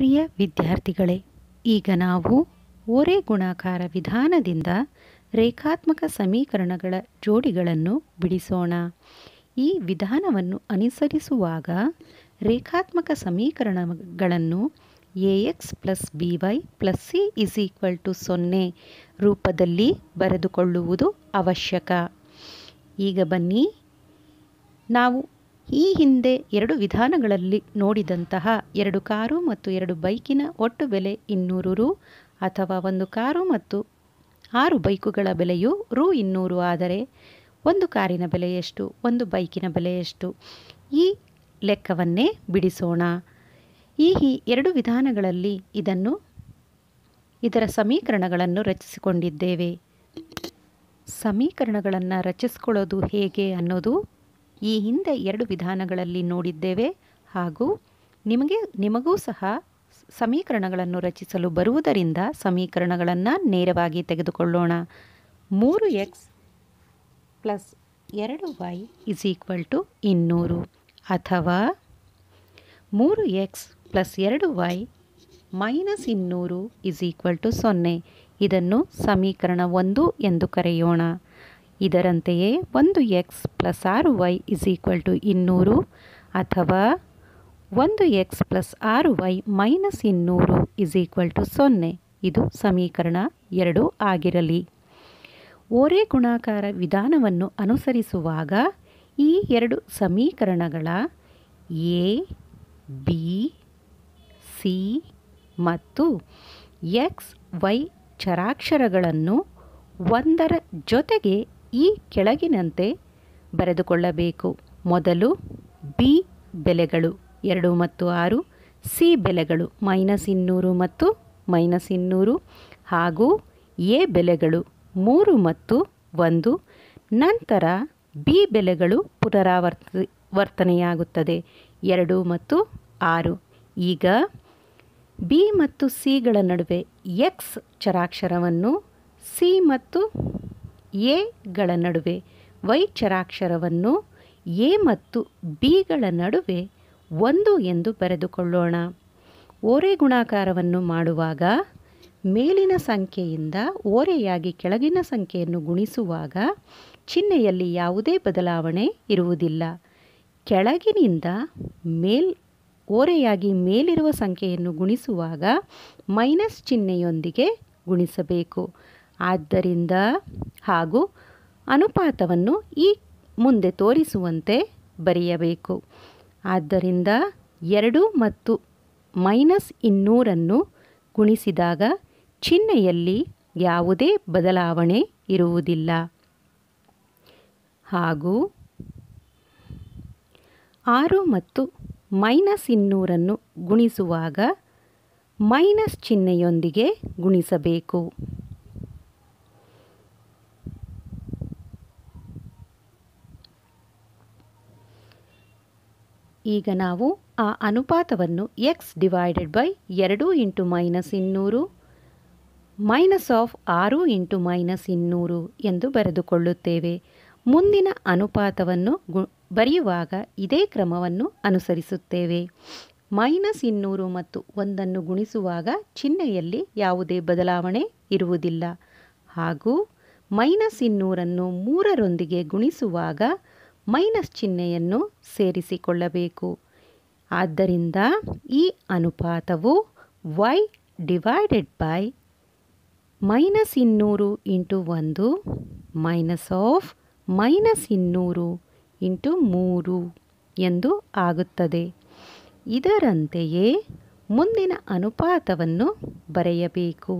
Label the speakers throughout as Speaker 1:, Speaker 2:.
Speaker 1: ಪ್ರಿಯ ವಿದ್ಯಾರ್ಥಿಗಳೇ ಈಗ ನಾವು ಓರೆ ಗುಣಾಕಾರ ವಿಧಾನದಿಂದ ರೇಖಾತ್ಮಕ ಸಮೀಕರಣಗಳ ಜೋಡಿಗಳನ್ನು ಬಿಡಿಸೋಣ ಈ ವಿಧಾನವನ್ನು ಅನುಸರಿಸುವಾಗ ರೇಖಾತ್ಮಕ ಸಮೀಕರಣಗಳನ್ನು a x plus b y plus c is equal to ಸೊನ್ನೆ ರೂಪದಲ್ಲಿ ಬರೆದುಕೊಳ್ಳುವುದು ಅವಶ್ಯಕ ಈಗ ಬನ್ನಿ ನಾವು ಈ ಹಿಂದೆ ಎರಡು ವಿಧಾನಗಳಲ್ಲಿ ನೋಡಿದಂತಹ ಎರಡು ಕಾರು ಮತ್ತು ಎರಡು ಬೈಕಿನ ಒಟ್ಟು ಬೆಲೆ ಇನ್ನೂರು ರು ಅಥವಾ ಒಂದು ಕಾರು ಮತ್ತು ಆರು ಬೈಕುಗಳ ಬೆಲೆಯು ರು ಇನ್ನೂರು ಆದರೆ ಒಂದು ಕಾರಿನ ಬೆಲೆ ಎಷ್ಟು ಒಂದು ಬೈಕಿನ ಬೆಲೆ ಎಷ್ಟು ಈ ಲೆಕ್ಕವನ್ನೇ ಬಿಡಿಸೋಣ ಈ ಎರಡು ವಿಧಾನಗಳಲ್ಲಿ ಇದನ್ನು ಇದರ ಸಮೀಕರಣಗಳನ್ನು ರಚಿಸಿಕೊಂಡಿದ್ದೇವೆ ಸಮೀಕರಣಗಳನ್ನು ರಚಿಸಿಕೊಳ್ಳೋದು ಹೇಗೆ ಅನ್ನೋದು ಈ ಹಿಂದೆ ಎರಡು ವಿಧಾನಗಳಲ್ಲಿ ನೋಡಿದ್ದೇವೆ ಹಾಗೂ ನಿಮಗೆ ನಿಮಗೂ ಸಹ ಸಮೀಕರಣಗಳನ್ನು ರಚಿಸಲು ಬರುವುದರಿಂದ ಸಮೀಕರಣಗಳನ್ನು ನೇರವಾಗಿ ತೆಗೆದುಕೊಳ್ಳೋಣ ಮೂರು ಎಕ್ಸ್ ಪ್ಲಸ್ ಎರಡು ವೈ ಇಸ್ ಈಕ್ವಲ್ ಟು ಇನ್ನೂರು ಅಥವಾ ಮೂರು ಎಕ್ಸ್ ಪ್ಲಸ್ ಎರಡು ವೈ ಮೈನಸ್ ಇನ್ನೂರು ಇಸ್ ಈಕ್ವಲ್ ಟು ಸೊನ್ನೆ ಇದನ್ನು ಸಮೀಕರಣ ಒಂದು ಎಂದು ಕರೆಯೋಣ ಇದರಂತೆಯೇ ಒಂದು ಎಕ್ಸ್ ಪ್ಲಸ್ ಆರು ವೈ ಇಸ್ ಈಕ್ವಲ್ ಟು ಇನ್ನೂರು ಅಥವಾ ಒಂದು ಎಕ್ಸ್ ಪ್ಲಸ್ ಆರು ವೈ ಮೈನಸ್ ಇನ್ನೂರು ಇಸ್ ಈಕ್ವಲ್ ಟು ಸೊನ್ನೆ ಇದು ಸಮೀಕರಣ ಎರಡು ಆಗಿರಲಿ ಓರೆ ಗುಣಾಕಾರ ವಿಧಾನವನ್ನು ಅನುಸರಿಸುವಾಗ ಈ ಎರಡು ಸಮೀಕರಣಗಳ ಎ ಬಿ ಸಿ ಮತ್ತು ಎಕ್ಸ್ ವೈ ಚರಾಕ್ಷರಗಳನ್ನು ಒಂದರ ಜೊತೆಗೆ ಈ ಕೆಳಗಿನಂತೆ ಬರೆದುಕೊಳ್ಳಬೇಕು ಮೊದಲು ಬಿ ಬೆಲೆಗಳು ಎರಡು ಮತ್ತು ಆರು ಸಿ ಬೆಲೆಗಳು ಮೈನಸ್ ಇನ್ನೂರು ಮತ್ತು ಮೈನಸ್ ಇನ್ನೂರು ಹಾಗೂ ಎ ಬೆಲೆಗಳು ಮೂರು ಮತ್ತು ಒಂದು ನಂತರ ಬಿ ಬೆಲೆಗಳು ಪುನರಾವರ್ತ ವರ್ತನೆಯಾಗುತ್ತದೆ ಎರಡು ಮತ್ತು ಆರು ಈಗ ಬಿ ಮತ್ತು ಸಿಗಳ ನಡುವೆ ಎಕ್ಸ್ ಚರಾಕ್ಷರವನ್ನು ಸಿ ಮತ್ತು ಎಗಳ ನಡುವೆ ಚರಾಕ್ಷರವನ್ನು ಎ ಮತ್ತು ಬಿಗಳ ನಡುವೆ ಒಂದು ಎಂದು ಬರೆದುಕೊಳ್ಳೋಣ ಓರೆ ಗುಣಾಕಾರವನ್ನು ಮಾಡುವಾಗ ಮೇಲಿನ ಸಂಖ್ಯೆಯಿಂದ ಓರೆಯಾಗಿ ಕೆಳಗಿನ ಸಂಖ್ಯೆಯನ್ನು ಗುಣಿಸುವಾಗ ಚಿಹ್ನೆಯಲ್ಲಿ ಯಾವುದೇ ಬದಲಾವಣೆ ಇರುವುದಿಲ್ಲ ಕೆಳಗಿನಿಂದ ಮೇಲ್ ಓರೆಯಾಗಿ ಮೇಲಿರುವ ಸಂಖ್ಯೆಯನ್ನು ಗುಣಿಸುವಾಗ ಮೈನಸ್ ಚಿಹ್ನೆಯೊಂದಿಗೆ ಗುಣಿಸಬೇಕು ಆದ್ದರಿಂದ ಹಾಗೂ ಅನುಪಾತವನ್ನು ಈ ಮುಂದೆ ತೋರಿಸುವಂತೆ ಬರೆಯಬೇಕು ಆದ್ದರಿಂದ ಎರಡು ಮತ್ತು ಮೈನಸ್ ಇನ್ನೂರನ್ನು ಗುಣಿಸಿದಾಗ ಚಿಹ್ನೆಯಲ್ಲಿ ಯಾವುದೇ ಬದಲಾವಣೆ ಇರುವುದಿಲ್ಲ ಹಾಗೂ ಆರು ಮತ್ತು ಮೈನಸ್ ಇನ್ನೂರನ್ನು ಗುಣಿಸುವಾಗ ಮೈನಸ್ ಚಿಹ್ನೆಯೊಂದಿಗೆ ಗುಣಿಸಬೇಕು ಈಗ ನಾವು ಆ ಅನುಪಾತವನ್ನು ಎಕ್ಸ್ ಡಿವೈಡೆಡ್ ಬೈ ಎರಡು ಇಂಟು ಮೈನಸ್ ಇನ್ನೂರು ಮೈನಸ್ ಆಫ್ ಆರು ಇಂಟು ಮೈನಸ್ ಇನ್ನೂರು ಎಂದು ಬರೆದುಕೊಳ್ಳುತ್ತೇವೆ ಮುಂದಿನ ಅನುಪಾತವನ್ನು ಗು ಬರೆಯುವಾಗ ಇದೇ ಕ್ರಮವನ್ನು ಅನುಸರಿಸುತ್ತೇವೆ ಮೈನಸ್ ಇನ್ನೂರು ಮತ್ತು ಒಂದನ್ನು ಗುಣಿಸುವಾಗ ಚಿಹ್ನೆಯಲ್ಲಿ ಯಾವುದೇ ಬದಲಾವಣೆ ಇರುವುದಿಲ್ಲ ಹಾಗೂ ಮೈನಸ್ ಇನ್ನೂರನ್ನು ಮೂರರೊಂದಿಗೆ ಗುಣಿಸುವಾಗ ಮೈನಸ್ ಚಿಹ್ನೆಯನ್ನು ಸೇರಿಸಿಕೊಳ್ಳಬೇಕು ಆದ್ದರಿಂದ ಈ ಅನುಪಾತವು ವೈ ಡಿವೈಡೆಡ್ ಬೈ ಮೈನಸ್ ಇನ್ನೂರು ಇಂಟು ಒಂದು ಮೈನಸ್ ಆಫ್ ಮೈನಸ್ ಇನ್ನೂರು ಇಂಟು ಮೂರು ಎಂದು ಆಗುತ್ತದೆ ಇದರಂತೆಯೇ ಮುಂದಿನ ಅನುಪಾತವನ್ನು ಬರೆಯಬೇಕು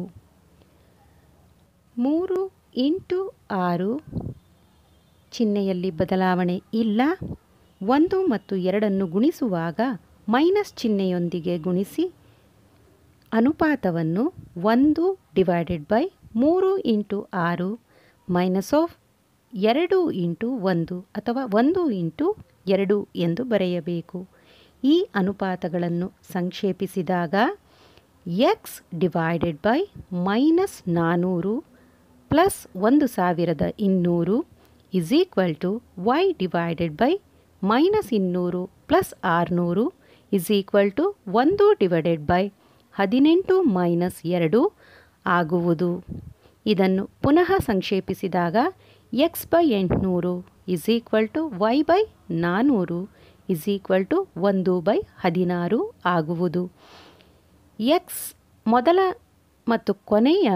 Speaker 1: ಮೂರು ಇಂಟು ಆರು ಚಿಹ್ನೆಯಲ್ಲಿ ಬದಲಾವಣೆ ಇಲ್ಲ ಒಂದು ಮತ್ತು ಎರಡನ್ನು ಗುಣಿಸುವಾಗ ಮೈನಸ್ ಚಿಹ್ನೆಯೊಂದಿಗೆ ಗುಣಿಸಿ ಅನುಪಾತವನ್ನು ಒಂದು ಡಿವೈಡೆಡ್ ಬೈ ಮೂರು ಇಂಟು ಆರು ಮೈನಸ್ ಆಫ್ ಎರಡು ಇಂಟು ಒಂದು ಅಥವಾ ಒಂದು ಇಂಟು ಎರಡು ಎಂದು ಬರೆಯಬೇಕು ಈ ಅನುಪಾತಗಳನ್ನು ಸಂಕ್ಷೇಪಿಸಿದಾಗ ಎಕ್ಸ್ ಡಿವೈಡೆಡ್ ಬೈ ಮೈನಸ್ ನಾನ್ನೂರು ಪ್ಲಸ್ ಒಂದು ಸಾವಿರದ ಇನ್ನೂರು is equal to y divided by minus ಇನ್ನೂರು ಪ್ಲಸ್ ಆರುನೂರು ಇಸ್ ಈಕ್ವಲ್ ಟು ಒಂದು ಡಿವೈಡೆಡ್ ಬೈ ಹದಿನೆಂಟು ಮೈನಸ್ ಎರಡು ಆಗುವುದು ಇದನ್ನು ಪುನಃ ಸಂಕ್ಷೇಪಿಸಿದಾಗ ಎಕ್ಸ್ ಬೈ ಎಂಟುನೂರು is equal to y by ನಾನ್ನೂರು ಇಸ್ ಈಕ್ವಲ್ ಟು ಒಂದು ಬೈ ಹದಿನಾರು ಆಗುವುದು ಎಕ್ಸ್ ಮೊದಲ ಮತ್ತು ಕೊನೆಯ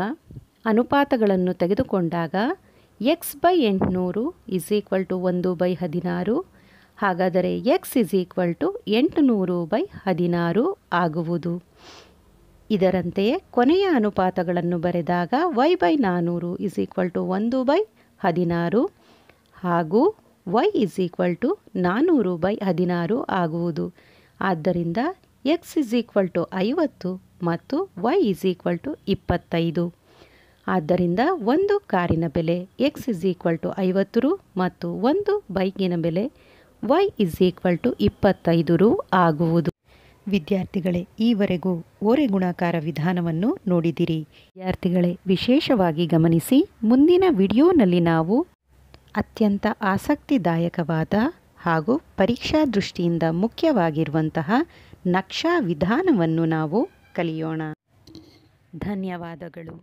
Speaker 1: ಅನುಪಾತಗಳನ್ನು ತೆಗೆದುಕೊಂಡಾಗ ಎಕ್ಸ್ ಬೈ ಎಂಟುನೂರು ಇಸ್ ಈಕ್ವಲ್ ಟು ಒಂದು ಬೈ ಹದಿನಾರು ಹಾಗಾದರೆ ಎಕ್ಸ್ ಇಸ್ ಈಕ್ವಲ್ ಟು ಎಂಟುನೂರು ಬೈ ಹದಿನಾರು ಆಗುವುದು ಇದರಂತೆಯೇ ಕೊನೆಯ ಅನುಪಾತಗಳನ್ನು ಬರೆದಾಗ ವೈ ಬೈ ನಾನ್ನೂರು ಇಸ್ ಈಕ್ವಲ್ ಟು ಒಂದು ಬೈ ಹದಿನಾರು ಹಾಗೂ ವೈ ಇಸ್ ಈಕ್ವಲ್ ಟು ನಾನ್ನೂರು ಬೈ ಹದಿನಾರು ಆಗುವುದು ಆದ್ದರಿಂದ ಎಕ್ಸ್ ಇಸ್ ಈಕ್ವಲ್ ಟು ಐವತ್ತು ಮತ್ತು ವೈ ಇಸ್ ಈಕ್ವಲ್ ಟು ಇಪ್ಪತ್ತೈದು ಆದ್ದರಿಂದ ಒಂದು ಕಾರಿನ ಬೆಲೆ ಎಕ್ಸ್ ಇಸ್ ಈಕ್ವಲ್ ಟು ಐವತ್ತು ರು ಮತ್ತು ಒಂದು ಬೈಕಿನ ಬೆಲೆ ವೈ ಇಸ್ ಈಕ್ವಲ್ ಟು ಇಪ್ಪತ್ತೈದು ರು ಆಗುವುದು ವಿದ್ಯಾರ್ಥಿಗಳೇ ಈವರೆಗೂ ಓರೆ ಗುಣಾಕಾರ ವಿಧಾನವನ್ನು ನೋಡಿದಿರಿ ವಿದ್ಯಾರ್ಥಿಗಳೇ ವಿಶೇಷವಾಗಿ ಗಮನಿಸಿ ಮುಂದಿನ ವಿಡಿಯೋನಲ್ಲಿ ನಾವು ಅತ್ಯಂತ ಆಸಕ್ತಿದಾಯಕವಾದ ಹಾಗೂ ಪರೀಕ್ಷಾ ದೃಷ್ಟಿಯಿಂದ ಮುಖ್ಯವಾಗಿರುವಂತಹ ನಕ್ಷಾ ವಿಧಾನವನ್ನು ನಾವು ಕಲಿಯೋಣ ಧನ್ಯವಾದಗಳು